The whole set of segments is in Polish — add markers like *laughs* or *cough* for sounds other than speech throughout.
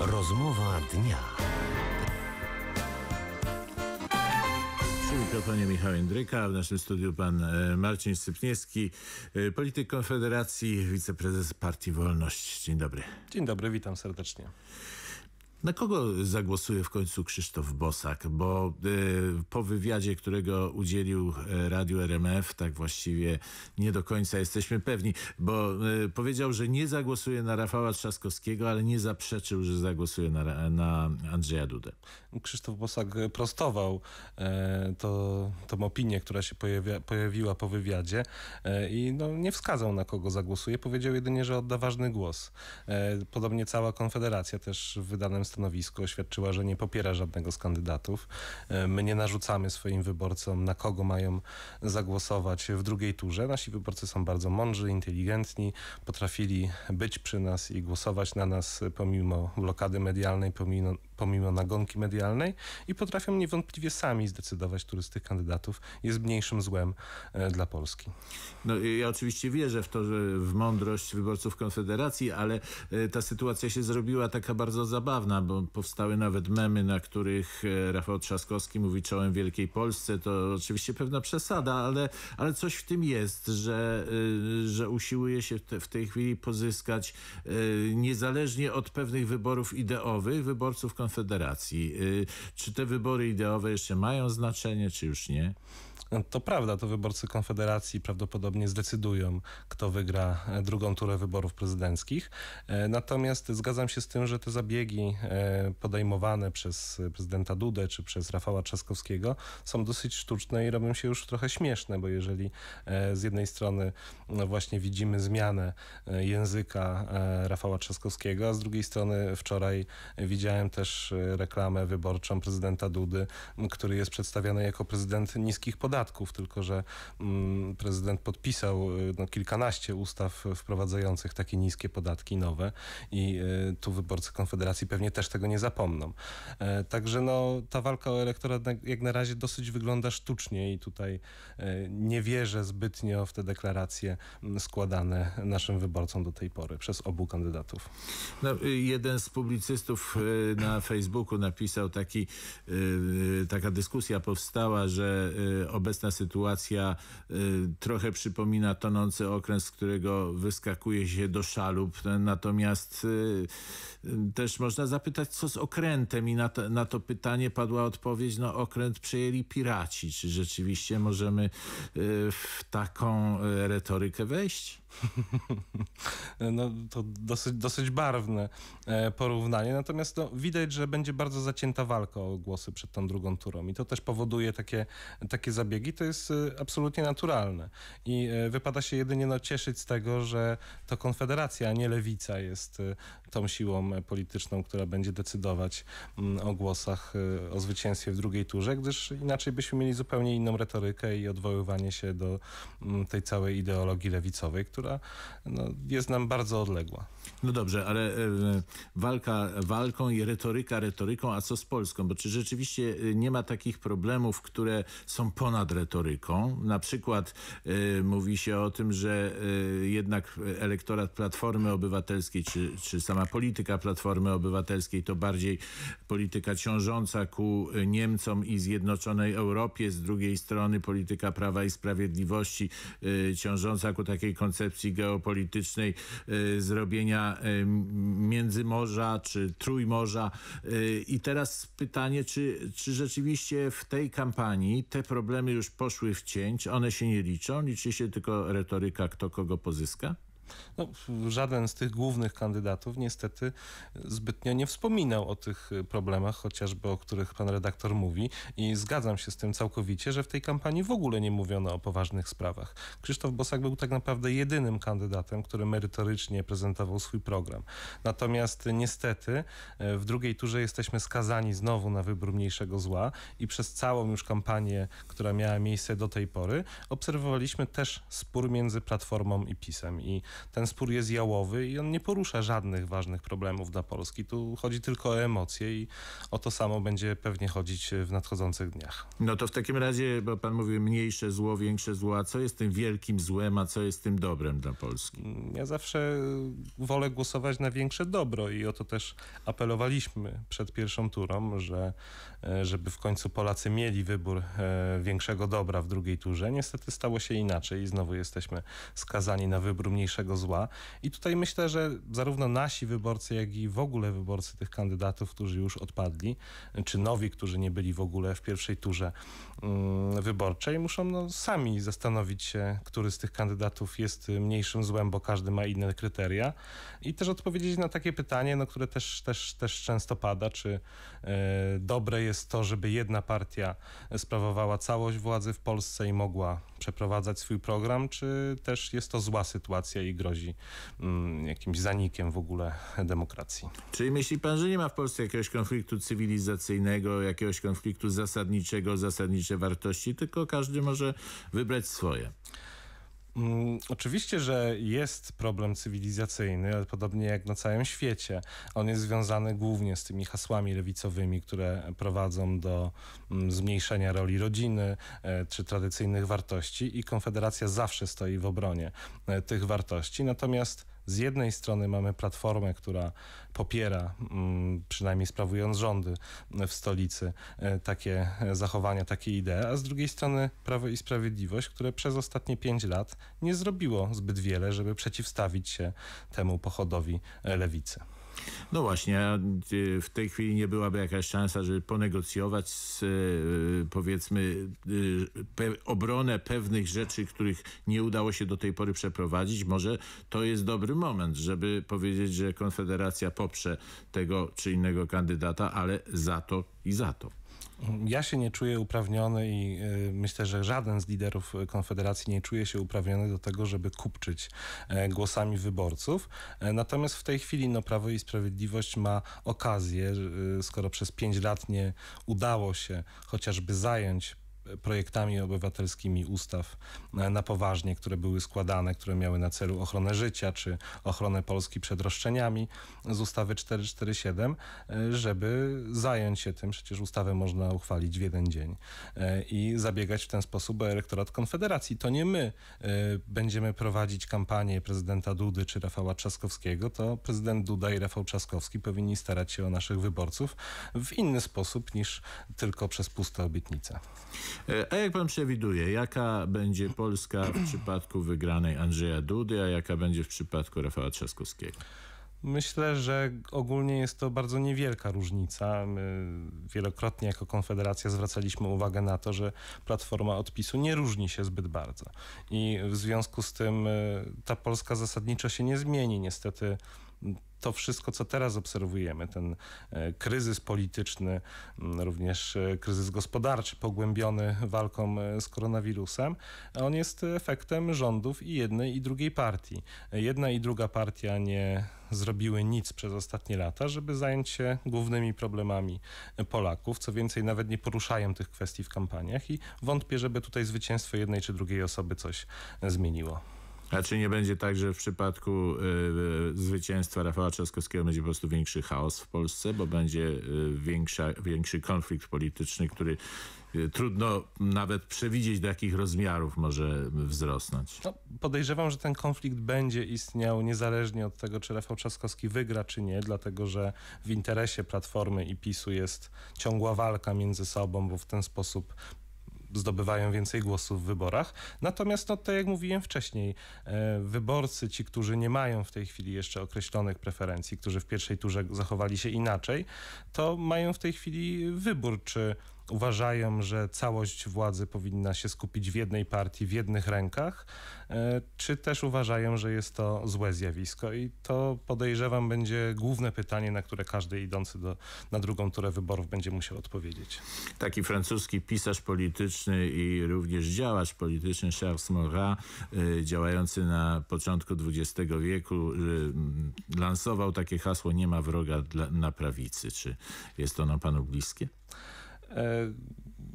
Rozmowa dnia. mikrofonie Michał Jędryka, w naszym studiu pan e, Marcin Sypniewski, e, polityk Konfederacji, wiceprezes Partii Wolność. Dzień dobry. Dzień dobry, witam serdecznie. Na kogo zagłosuje w końcu Krzysztof Bosak? Bo y, po wywiadzie, którego udzielił Radio e, Radiu RMF, tak właściwie nie do końca jesteśmy pewni, bo y, powiedział, że nie zagłosuje na Rafała Trzaskowskiego, ale nie zaprzeczył, że zagłosuje na, na Andrzeja Dudę. Krzysztof Bosak prostował e, to, tą opinię, która się pojawia, pojawiła po wywiadzie e, i no, nie wskazał na kogo zagłosuje. Powiedział jedynie, że odda ważny głos. E, podobnie cała Konfederacja też w wydanym stanowisko, oświadczyła, że nie popiera żadnego z kandydatów. E, my nie narzucamy swoim wyborcom, na kogo mają zagłosować w drugiej turze. Nasi wyborcy są bardzo mądrzy, inteligentni, potrafili być przy nas i głosować na nas pomimo blokady medialnej, pomimo, pomimo nagonki medialnej i potrafią niewątpliwie sami zdecydować, który z tych kandydatów jest mniejszym złem e, dla Polski. No ja oczywiście wierzę w to, że w mądrość wyborców Konfederacji, ale e, ta sytuacja się zrobiła taka bardzo zabawna, bo powstały nawet memy, na których e, Rafał Trzaskowski mówi czołem Wielkiej Polsce. To oczywiście pewna przesada, ale, ale coś w tym jest, że, że usiłuje się w tej chwili pozyskać niezależnie od pewnych wyborów ideowych, wyborców Konfederacji Konfederacji. Y, czy te wybory ideowe jeszcze mają znaczenie, czy już nie? To prawda, to wyborcy Konfederacji prawdopodobnie zdecydują, kto wygra e, drugą turę wyborów prezydenckich. E, natomiast zgadzam się z tym, że te zabiegi e, podejmowane przez prezydenta Dudę czy przez Rafała Trzaskowskiego są dosyć sztuczne i robią się już trochę śmieszne, bo jeżeli z jednej strony no właśnie widzimy zmianę języka Rafała Trzaskowskiego, a z drugiej strony wczoraj widziałem też reklamę wyborczą prezydenta Dudy, który jest przedstawiany jako prezydent niskich podatków podatków, tylko że mm, prezydent podpisał y, no, kilkanaście ustaw wprowadzających takie niskie podatki nowe i y, tu wyborcy Konfederacji pewnie też tego nie zapomną. E, także no, ta walka o elektorat jak na razie dosyć wygląda sztucznie i tutaj e, nie wierzę zbytnio w te deklaracje mm, składane naszym wyborcom do tej pory przez obu kandydatów. No, y, jeden z publicystów na Facebooku napisał taki, taka dyskusja powstała, że obecna sytuacja y, trochę przypomina tonący okręt, z którego wyskakuje się do szalup. Natomiast y, y, też można zapytać, co z okrętem i na to, na to pytanie padła odpowiedź, no okręt przejęli piraci. Czy rzeczywiście możemy w taką retorykę wejść? *laughs* No, to dosyć, dosyć barwne e, porównanie, natomiast no, widać, że będzie bardzo zacięta walka o głosy przed tą drugą turą i to też powoduje takie, takie zabieganie zabiegi, to jest y, absolutnie naturalne. I y, wypada się jedynie no, cieszyć z tego, że to Konfederacja, a nie Lewica jest y, tą siłą e, polityczną, która będzie decydować mm, o głosach, o zwycięstwie w drugiej turze, gdyż inaczej byśmy mieli zupełnie inną retorykę i odwoływanie się do mm, tej całej ideologii lewicowej, która no, jest nam bardzo odległa. No dobrze, ale e, walka walką i retoryka retoryką, a co z Polską? Bo czy rzeczywiście nie ma takich problemów, które są ponad ponad retoryką. Na przykład y, mówi się o tym, że y, jednak elektorat Platformy Obywatelskiej, czy, czy sama polityka Platformy Obywatelskiej to bardziej polityka ciążąca ku Niemcom i Zjednoczonej Europie, z drugiej strony polityka Prawa i Sprawiedliwości y, ciążąca ku takiej koncepcji geopolitycznej y, zrobienia y, Międzymorza czy Trójmorza. Y, I teraz pytanie, czy, czy rzeczywiście w tej kampanii te problemy problemy już poszły w cięć, one się nie liczą, liczy się tylko retoryka, kto kogo pozyska? No, żaden z tych głównych kandydatów niestety zbytnio nie wspominał o tych y, problemach, chociażby o których pan redaktor mówi i zgadzam się z tym całkowicie, że w tej kampanii w ogóle nie mówiono o poważnych sprawach. Krzysztof Bosak był tak naprawdę jedynym kandydatem, który merytorycznie prezentował swój program. Natomiast niestety y, w drugiej turze jesteśmy skazani znowu na wybór mniejszego zła i przez całą już kampanię, która miała miejsce do tej pory, obserwowaliśmy też spór między Platformą i PiSem i ten spór jest jałowy i on nie porusza żadnych ważnych problemów dla Polski. Tu chodzi tylko o emocje i o to samo będzie pewnie chodzić w nadchodzących dniach. No to w takim razie, bo pan mówił mniejsze zło, większe zło, a co jest tym wielkim złem, a co jest tym dobrem dla Polski? Mm, ja zawsze y, wolę głosować na większe dobro i o to też apelowaliśmy przed pierwszą turą, że y, żeby w końcu Polacy mieli wybór y, większego dobra w drugiej turze. Niestety stało się inaczej i znowu jesteśmy skazani na wybór mniejszego tego zła. I tutaj myślę, że zarówno nasi wyborcy, jak i w ogóle wyborcy tych kandydatów, którzy już odpadli, czy nowi, którzy nie byli w ogóle w pierwszej turze mm, wyborczej, muszą no, sami zastanowić się, który z tych kandydatów jest mniejszym złem, bo każdy ma inne kryteria. I też odpowiedzieć na takie pytanie, no, które też, też, też często pada, czy e, dobre jest to, żeby jedna partia sprawowała całość władzy w Polsce i mogła przeprowadzać swój program, czy też jest to zła sytuacja i grozi mm, jakimś zanikiem w ogóle demokracji. Czyli myśli pan, że nie ma w Polsce jakiegoś konfliktu cywilizacyjnego, jakiegoś konfliktu zasadniczego, zasadnicze wartości, tylko każdy może wybrać swoje. Mm, oczywiście, że jest problem cywilizacyjny, ale podobnie jak na całym świecie. On jest związany głównie z tymi hasłami lewicowymi, które prowadzą do mm, zmniejszenia roli rodziny e, czy tradycyjnych wartości i Konfederacja zawsze stoi w obronie e, tych wartości. Natomiast z jednej strony mamy platformę, która popiera, mm, przynajmniej sprawując rządy w stolicy, e, takie e, zachowania, takie idee, a z drugiej strony Prawo i Sprawiedliwość, które przez ostatnie pięć lat nie zrobiło zbyt wiele, żeby przeciwstawić się temu pochodowi e, lewicy. No właśnie, y, w tej chwili nie byłaby jakaś szansa, żeby ponegocjować z, y, powiedzmy y, pe obronę pewnych rzeczy, których nie udało się do tej pory przeprowadzić. Może to jest dobry moment, żeby powiedzieć, że Konfederacja poprze tego czy innego kandydata, ale za to i za to. Ja się nie czuję uprawniony i y, myślę, że żaden z liderów Konfederacji nie czuje się uprawniony do tego, żeby kupczyć e, głosami wyborców. E, natomiast w tej chwili no, Prawo i Sprawiedliwość ma okazję, y, skoro przez pięć lat nie udało się chociażby zająć projektami obywatelskimi ustaw na poważnie, które były składane, które miały na celu ochronę życia czy ochronę Polski przed roszczeniami z ustawy 447, e, żeby zająć się tym. Przecież ustawę można uchwalić w jeden dzień e, i zabiegać w ten sposób o elektorat Konfederacji. To nie my e, będziemy prowadzić kampanię prezydenta Dudy czy Rafała Trzaskowskiego, to prezydent Duda i Rafał Trzaskowski powinni starać się o naszych wyborców w inny sposób niż tylko przez puste obietnice. E, a jak pan przewiduje, jaka będzie Polska w przypadku wygranej Andrzeja Dudy, a jaka będzie w przypadku Rafała Trzaskowskiego? Myślę, że ogólnie jest to bardzo niewielka różnica. My wielokrotnie jako Konfederacja zwracaliśmy uwagę na to, że platforma odpisu nie różni się zbyt bardzo. I w związku z tym e, ta Polska zasadniczo się nie zmieni. Niestety to wszystko, co teraz obserwujemy, ten e, kryzys polityczny, również e, kryzys gospodarczy pogłębiony walką e, z koronawirusem, on jest efektem rządów i jednej i drugiej partii. Jedna i druga partia nie zrobiły nic przez ostatnie lata, żeby zająć się głównymi problemami Polaków. Co więcej, nawet nie poruszają tych kwestii w kampaniach i wątpię, żeby tutaj zwycięstwo jednej czy drugiej osoby coś zmieniło. A czy nie będzie tak, że w przypadku y, y, zwycięstwa Rafała Trzaskowskiego będzie po prostu większy chaos w Polsce, bo będzie y, większa, większy konflikt polityczny, który y, trudno nawet przewidzieć, do jakich rozmiarów może wzrosnąć. No, podejrzewam, że ten konflikt będzie istniał niezależnie od tego, czy Rafał Trzaskowski wygra, czy nie, dlatego że w interesie Platformy i PiSu jest ciągła walka między sobą, bo w ten sposób zdobywają więcej głosów w wyborach. Natomiast, no, tak jak mówiłem wcześniej, e, wyborcy, ci, którzy nie mają w tej chwili jeszcze określonych preferencji, którzy w pierwszej turze zachowali się inaczej, to mają w tej chwili wybór, czy uważają, że całość władzy powinna się skupić w jednej partii, w jednych rękach, e, czy też uważają, że jest to złe zjawisko? I to podejrzewam będzie główne pytanie, na które każdy idący do, na drugą turę wyborów będzie musiał odpowiedzieć. Taki francuski pisarz polityczny i również działacz polityczny Charles Morat, e, działający na początku XX wieku, e, lansował takie hasło nie ma wroga dla, na prawicy. Czy jest ono panu bliskie? uh,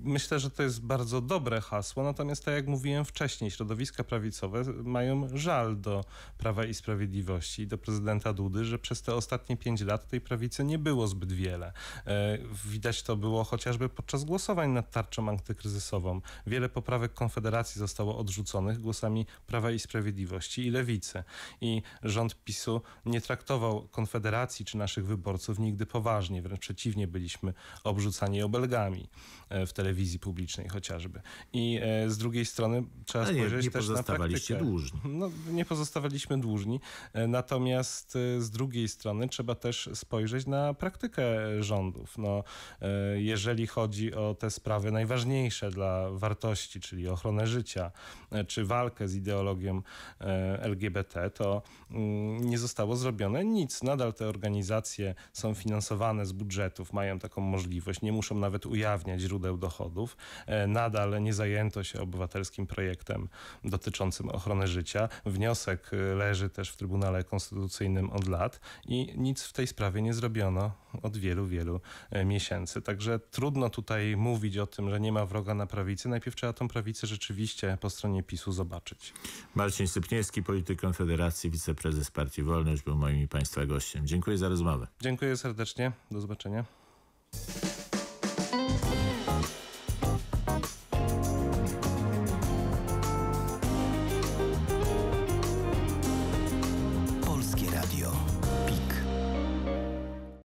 myślę, że to jest bardzo dobre hasło, natomiast tak jak mówiłem wcześniej, środowiska prawicowe mają żal do Prawa i Sprawiedliwości i do prezydenta Dudy, że przez te ostatnie pięć lat tej prawicy nie było zbyt wiele. E, widać to było chociażby podczas głosowań nad tarczą antykryzysową. Wiele poprawek Konfederacji zostało odrzuconych głosami Prawa i Sprawiedliwości i Lewicy. I rząd PiSu nie traktował Konfederacji czy naszych wyborców nigdy poważnie, wręcz przeciwnie, byliśmy obrzucani obelgami e, w telewizji telewizji publicznej chociażby. I e, z drugiej strony trzeba nie, spojrzeć nie też na praktykę. dłużni. No, nie pozostawaliśmy dłużni. E, natomiast e, z drugiej strony trzeba też spojrzeć na praktykę rządów. No, e, jeżeli chodzi o te sprawy najważniejsze dla wartości, czyli ochronę życia, e, czy walkę z ideologią e, LGBT, to mm, nie zostało zrobione nic. Nadal te organizacje są finansowane z budżetów, mają taką możliwość, nie muszą nawet ujawniać źródeł dochodów E, nadal nie zajęto się obywatelskim projektem dotyczącym ochrony życia. Wniosek e, leży też w Trybunale Konstytucyjnym od lat i nic w tej sprawie nie zrobiono od wielu, wielu e, miesięcy. Także trudno tutaj mówić o tym, że nie ma wroga na prawicy. Najpierw trzeba tą prawicę rzeczywiście po stronie PiSu zobaczyć. Marcin Sypniewski, polityk Konfederacji, wiceprezes Partii Wolność był moim i Państwa gościem. Dziękuję za rozmowę. Dziękuję serdecznie. Do zobaczenia.